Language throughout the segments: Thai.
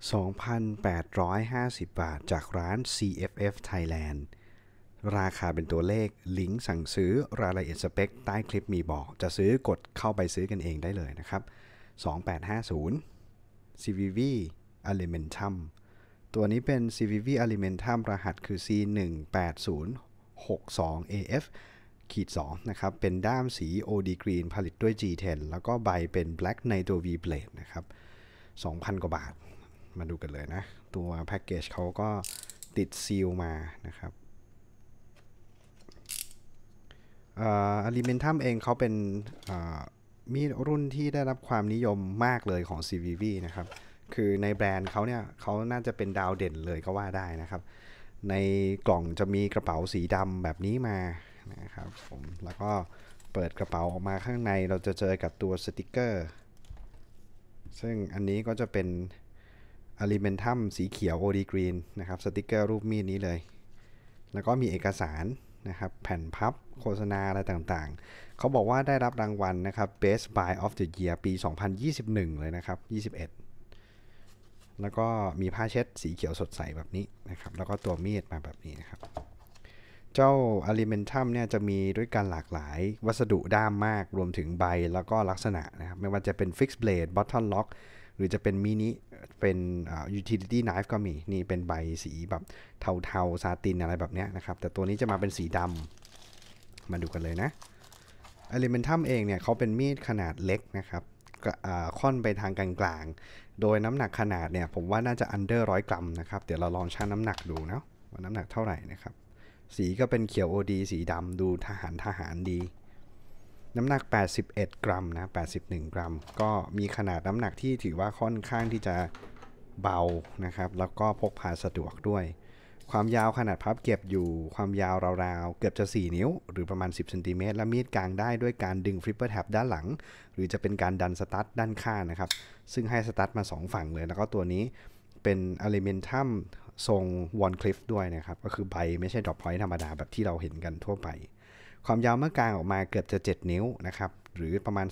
2,850 บาท จากร้าน CFF Thailand ราคาเป็นตัวเลข ลิงก์สั่งซื้อรายละเอียดสเปค ใต้คลิปมีบอก จะซื้อกดเข้าไปซื้อกันเองได้เลยนะครับ 2850 CVV Alimentum ตัวนี้เป็น CVV Alimentum รหัสคือ C18062AF ขีด2นะครับ เป็นด้ามสี OD Green ผลิตด้วย G10 แล้วก็ใบเป็น Black Nitro V Blade นะครับ 2,000 กว่าบาทมาดูกันเลยนะ ตัวแพ็กเกจเขาก็ติดซีลมานะครับอาริเมนทัมเองเขาเป็นมีดรุ่นที่ได้รับความนิยมมากเลยของ CVV นะครับคือในแบรนด์เขาเนี่ยเขาน่าจะเป็นดาวเด่นเลยก็ว่าได้นะครับ ในกล่องจะมีกระเป๋าสีดำแบบนี้มานะครับผมแล้วก็เปิดกระเป๋าออกมาข้างในเราจะเจอกับตัวสติกเกอร์ ซึ่งอันนี้ก็จะเป็นอลิเมนทัมสีเขียวโอดีกรีนนะครับสติกเกอร์รูปมีดนี้เลย แล้วก็มีเอกสารนะครับแผ่นพับ โฆษณาอะไรต่างๆเขาบอกว่าได้รับรางวัลนะครับ Best Buy of the Year ปี 2021 เลยนะครับ21 แล้วก็มีผ้าเช็ดสีเขียวสดใสแบบนี้นะครับแล้วก็ตัวมีดมาแบบนี้นะครับเจ้า a l i m e n t u m เนี่ยจะมีด้วยกันหลากหลาย วัสดุด้ามมากรวมถึงใบแล้วก็ลักษณะนะครับไม่ว่าจะเป็น Fixed Blade Bottle Lock หรือจะเป็นมินิเป็น utility knife ก็มี นี่เป็นใบสีแบบเทาๆซาตินอะไรแบบเนี้ยนะครับ แต่ตัวนี้จะมาเป็นสีดำมาดูกันเลยนะอ l ิ m ม n ท u m เองเนี่ยเขาเป็นมีดขนาดเล็กนะครับค่อนไปทางกลางๆโดยน้ำหนักขนาดเนี่ย ผมว่าน่าจะ under ร้อยกรัมนะครับ เดี๋ยวเราลองชั่งน้ำหนักดูนะว่าน้ำหนักเท่าไหร่นะครับ สีก็เป็นเขียวโอดีสีดำดูทหารทหารดีน้ำหนัก 81 กรัม นะ 81 กรัม ก็มีขนาดน้ำหนักที่ถือว่าค่อนข้างที่จะเบา นะครับ แล้วก็พกพาสะดวกด้วย ความยาวขนาดพับเก็บอยู่ความยาวราวๆ เกือบจะ 4 นิ้ว หรือประมาณ 10ซนติเมตร และมีดกลางได้ด้วยการดึงฟลิปเปอร์แท็บด้านหลัง หรือจะเป็นการดันสตั๊ดด้านข้างนะครับ ซึ่งให้สตั๊ดมา 2 ฝั่งเลย แล้วก็ตัวนี้เป็นอะลูมิเมนียมทรงวอนคลิฟด้วยนะครับ ก็คือใบไม่ใช่ดรอปพอยต์ธรรมดาแบบที่เราเห็นกันทั่วไปความยาวเมื่อกลางออกมาเกือบจะ 7 นิ้วนะครับ หรือประมาณ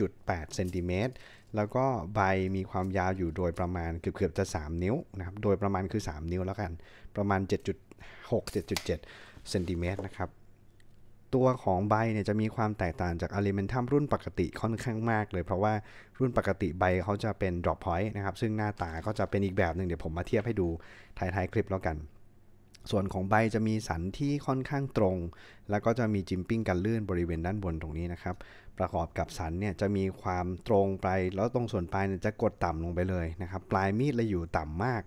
17.8เซนติเมตรแล้วก็ใบมีความยาวอยู่โดยประมาณเกือบเกือบจะ 3 นิ้วนะครับ โดยประมาณคือ 3 นิ้วแล้วกัน ประมาณ 7.6 7.7เซนติเมตรนะครับ ตัวของใบเนี่ยจะมีความแตกต่างจากอลิเมนทัมรุ่นปกติค่อนข้างมากเลย เพราะว่ารุ่นปกติใบเขาจะเป็น drop point นะครับ ซึ่งหน้าตาก็จะเป็นอีกแบบหนึ่งเดี๋ยวผมมาเทียบให้ดูท้ายๆคลิปแล้วกันส่วนของใบจะมีสันที่ค่อนข้างตรง แล้วก็จะมีจิมปิ้งกันลื่นบริเวณด้านบนตรงนี้นะครับ ประกอบกับสันเนี่ยจะมีความตรงไป แล้วตรงส่วนปลายเนี่ยจะกดต่ำลงไปเลยนะครับ ปลายมีดเลยอยู่ต่ำมาก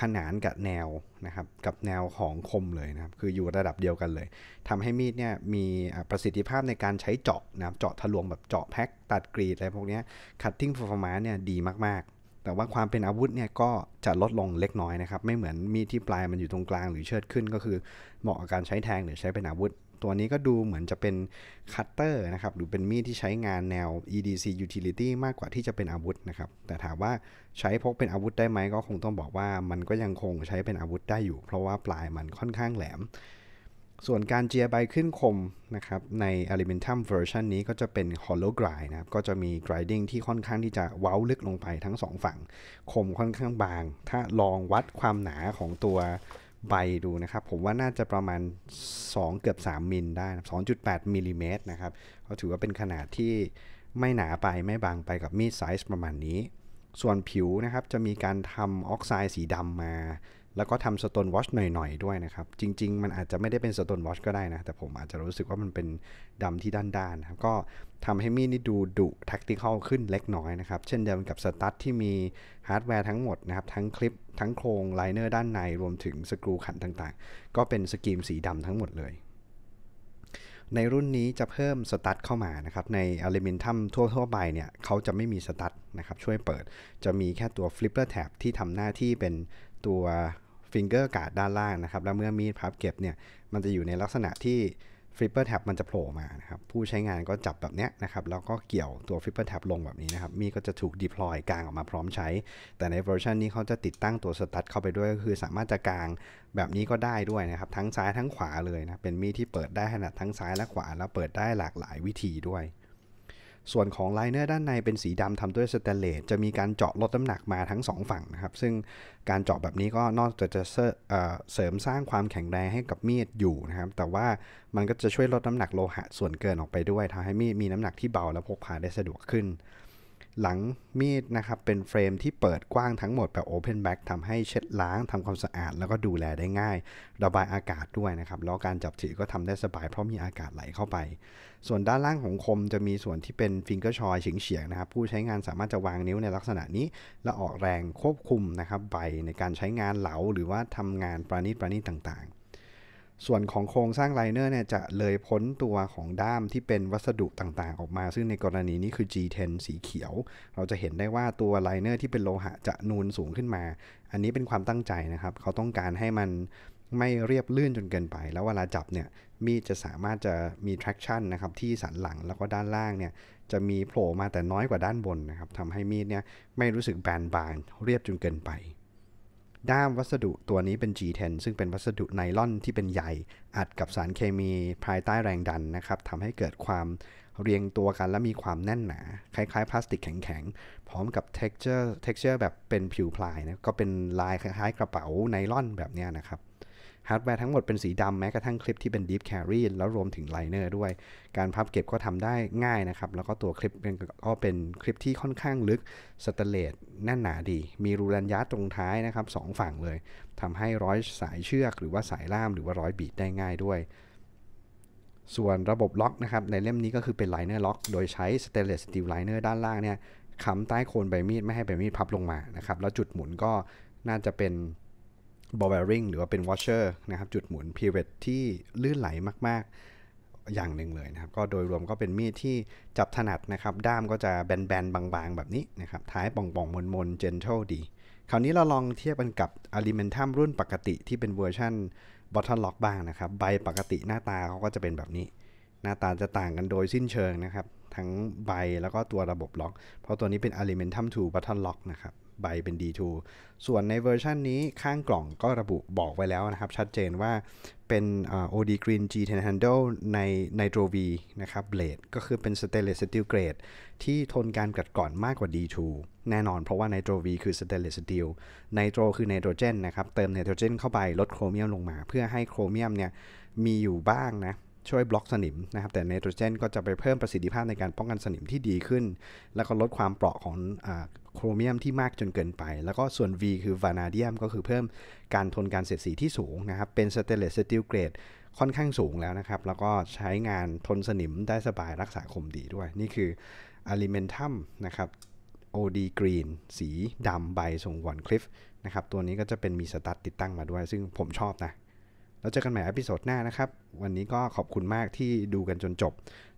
ขนานกับแนวนะครับ กับแนวของคมเลยนะครับ คืออยู่ระดับเดียวกันเลย ทำให้มีดเนี่ยมีประสิทธิภาพในการใช้เจาะนะครับเจาะทะลวงแบบเจาะแพ็กตัดกรีดอะไรพวกนี้คัตติ้งฟอร์มาเนี่ยดีมากๆแต่ว่าความเป็นอาวุธเนี่ยก็จะลดลงเล็กน้อยนะครับไม่เหมือนมีดที่ปลายมันอยู่ตรงกลาง หรือเชิดขึ้นก็คือ เหมาะกับการใช้แทงหรือใช้เป็นอาวุธ ตัวนี้ก็ดูเหมือนจะเป็นคัตเตอร์นะครับหรือเป็นมีดที่ใช้งานแนว EDC utility มากกว่าที่จะเป็นอาวุธนะครับแต่ถามว่าใช้พกเป็นอาวุธได้ไหมก็คงต้องบอกว่ามันก็ยังคงใช้เป็นอาวุธได้อยู่ เพราะว่าปลายมันค่อนข้างแหลมส่วนการเจียใบขึ้นคมนะครับใน Alimentum version นี้ก็จะเป็น hollow grind นะครับก็จะมี grinding ที่ค่อนข้างที่จะเว้าลึกลงไปทั้งสองฝั่งคมค่อนข้างบาง ถ้าลองวัดความหนาของตัวใบดูนะครับ ผมว่าน่าจะประมาณ 2 เกือบ 3 มิลได้นะ2.8มิลิเมตรนะครับ ก็ถือว่าเป็นขนาดที่ไม่หนาไปไม่บางไปกับมีดไซส์ประมาณนี้ ส่วนผิวนะครับ จะมีการทำออกไซด์สีดำมาแล้วก็ทำสโตนวอชหน่อย ๆ ด้วยนะครับ จริง ๆ มันอาจจะไม่ได้เป็นสโตนวอชก็ได้นะ แต่ผมอาจจะรู้สึกว่ามันเป็นดำที่ด้านๆนะครับ ก็ทำให้มีดนี่ดูดุแท็กติคอลขึ้นเล็กน้อยนะครับ เช่นเดียวกับสตั๊ดที่มีฮาร์ดแวร์ทั้งหมดนะครับ ทั้งคลิป ทั้งโครงไลเนอร์ด้านในรวมถึงสกรูขันต่างๆ ก็เป็นสกรีมสีดำทั้งหมดเลย ในรุ่นนี้จะเพิ่มสตั๊ดเข้ามานะครับ ในอะลูมิเนียมทั่วทั่วไปเนี่ยเขาจะไม่มีสตั๊ดนะครับช่วยเปิด จะมีแค่ตัวฟลิปเปอร์แท็บที่ทำหน้าที่เป็นตัวฟิงเกอร์การ์ดด้านล่างนะครับ แล้วเมื่อมีดพับเก็บเนี่ยมันจะอยู่ในลักษณะที่ฟลิปเปอร์แท็บมันจะโผล่มานะครับผู้ใช้งานก็จับแบบนี้นะครับ แล้วก็เกี่ยวตัวฟลิปเปอร์แท็บลงแบบนี้นะครับ มีก็จะถูกดิพลอยกลางออกมาพร้อมใช้ แต่ในเวอร์ชันนี้เขาจะติดตั้งตัวสตัดเข้าไปด้วยก็คือสามารถจะกางแบบนี้ก็ได้ด้วยนะครับ ทั้งซ้ายทั้งขวาเลยนะเป็นมีดที่เปิดได้ขนาดทั้งซ้ายและขวาแล้วเปิดได้หลากหลายวิธีด้วยส่วนของไลเนอร์ด้านในเป็นสีดำทำด้วยสเตนเลสจะมีการเจาะลดน้าหนักมาทั้ง2ฝั่งนะครับ ซึ่งการเจาะแบบนี้ก็นอกจากจะเสริมสร้างความแข็งแรงให้กับมีดอยู่นะครับ แต่ว่ามันก็จะช่วยลดน้ำหนักโลหะส่วนเกินออกไปด้วยทำให้มีดมีน้ำหนักที่เบาและพกพาได้สะดวกขึ้นหลังมีดนะครับเป็นเฟรมที่เปิดกว้างทั้งหมดแบบ Open Back ทำให้เช็ดล้างทำความสะอาดแล้วก็ดูแลได้ง่าย ระบายอากาศด้วยนะครับแล้วการจับถือก็ทำได้สบายเพราะมีอากาศไหลเข้าไป ส่วนด้านล่างของคมจะมีส่วนที่เป็นฟิงเกอร์ชอยเฉียงๆนะครับ ผู้ใช้งานสามารถจะวางนิ้วในลักษณะนี้ และออกแรงควบคุมนะครับใบในการใช้งานเหลาหรือว่าทำงานประณีตประณีตต่างๆส่วนของโครงสร้างไลเนอร์เนี่ยจะเลยพ้นตัวของด้ามที่เป็นวัสดุต่างๆออกมา ซึ่งในกรณีนี้คือ G10 สีเขียว เราจะเห็นได้ว่าตัวไลเนอร์ที่เป็นโลหะจะนูนสูงขึ้นมา อันนี้เป็นความตั้งใจนะครับ เขาต้องการให้มันไม่เรียบลื่นจนเกินไป แล้วเวลาจับเนี่ยมีดจะสามารถจะมี traction นะครับที่สันหลังแล้วก็ด้านล่างเนี่ยจะมีโผล่มาแต่น้อยกว่าด้านบนนะครับทำให้มีดเนี่ยไม่รู้สึกแบนบาน เรียบจนเกินไปด้ามวัสดุตัวนี้เป็น G10 ซึ่งเป็นวัสดุไนล่อนที่เป็นใหญ่อัดกับสารเคมีภายใต้แรงดันนะครับ ทำให้เกิดความเรียงตัวกันและมีความแน่นหนา คล้ายๆ พลาสติกแข็งๆ พร้อมกับ texture texture แบบเป็นผิวพลายนะ ก็เป็นลายคล้ายๆ กระเป๋าไนล่อนแบบนี้นะครับฮาร์ดแวร์ทั้งหมดเป็นสีดำแม้กระทั่งคลิปที่เป็น Deep Carry แล้วรวมถึงไลเนอร์ด้วย การพับเก็บก็ทำได้ง่ายนะครับ แล้วก็ตัวคลิปก็เป็นคลิปที่ค่อนข้างลึกสเตเลตแน่นหนาดี มีรูรันยัตรงท้ายนะครับสองฝั่งเลยทำให้ร้อยสายเชือก หรือว่าสายล่ามหรือว่าร้อยบีดได้ง่ายด้วย ส่วนระบบล็อกนะครับในเล่มนี้ก็คือเป็นไลเนอร์ล็อกโดยใช้สเตเลตสตีลไลเนอร์ด้านล่างเนี่ยค้ำใต้โคนใบมีดไม่ให้ใบมีดพับลงมานะครับแล้วจุดหมุนก็น่าจะเป็นบอลแบริงหรือว่าเป็นวอชเชอร์นะครับจุดหมุนพีเวตที่ลื่นไหลมาก ๆอย่างหนึ่งเลยนะครับ ก็โดยรวมก็เป็นมีดที่จับถนัดนะครับ ด้ามก็จะแบน ๆ บางๆ แบบนี้นะครับ ท้ายป่อง ๆ มนๆ gentle ดี คราวนี้เราลองเทียบกันกับะลิเมนทัมรุ่นปกติที่เป็นเวอร์ชันบ o t ท l นล็อกบ้างนะครับ ใบปกติหน้าตาเขาก็จะเป็นแบบนี้ หน้าตาจะต่างกันโดยสิ้นเชิงนะครับทั้งใบแล้วก็ตัวระบบล็อกเพราะตัวนี้เป็น a l i m e n t u m 2บ o t ท l นล็อกนะครับใบเป็น D2 ส่วนในเวอร์ชันนี้ข้างกล่องก็ระบุบอกไว้แล้วนะครับ ชัดเจนว่าเป็น OD Green G10 Handle ใน Nitro V นะครับ Blade ก็คือเป็น Stainless Steel Grade ที่ทนการกัดก่อนมากกว่า D2 แน่นอนเพราะว่า Nitro V คือ Stainless Steel Nitro คือไนโตรเจนนะครับ เติมไนโตรเจนเข้าไปลดโครเมียมลงมา เพื่อให้โครเมียมเนี่ยมีอยู่บ้างนะช่วยบล็อกสนิมนะครับ แต่ไนโตรเจน ก็จะไปเพิ่มประสิทธิภาพในการป้องกันสนิมที่ดีขึ้น แล้วก็ลดความเปราะของโครเมียมที่มากจนเกินไป แล้วก็ส่วน V คือวานาเดียมก็คือเพิ่มการทนการเสียดสีที่สูงนะครับ เป็นสเตเลสสตีลเกรดค่อนข้างสูงแล้วนะครับ แล้วก็ใช้งานทนสนิมได้สบายรักษาคมดีด้วย นี่คืออลิเมนทัมนะครับโอดีกรีนสีดำใบทรงวอนคลิฟนะครับตัวนี้ก็จะเป็นมีสตัดติดตั้งมาด้วย ซึ่งผมชอบนะแล้วเจอกันใหม่อพิโซดหน้านะครับ วันนี้ก็ขอบคุณมากที่ดูกันจนจบ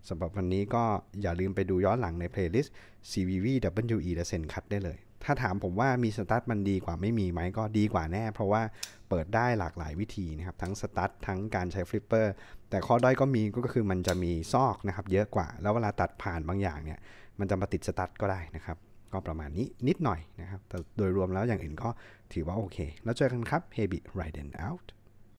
สำหรับวันนี้ก็อย่าลืมไปดูย้อนหลังในเพลย์ลิสต์ CVVWE และเซนคัตได้เลย ถ้าถามผมว่ามีสตาร์ทมันดีกว่าไม่มีไหมก็ดีกว่าแน่เพราะว่าเปิดได้หลากหลายวิธีนะครับทั้งสตาร์ททั้งการใช้ฟลิปเปอร์แต่ข้อด้อยก็มีก็คือมันจะมีซอกนะครับเยอะกว่าแล้วเวลาตัดผ่านบางอย่างเนี่ยมันจะมาติดสตาร์ทก็ได้นะครับก็ประมาณนี้นิดหน่อยนะครับแต่โดยรวมแล้วอย่างอื่นก็ถือว่าโอเค แล้วเจอกันครับ h y b i t Riden Out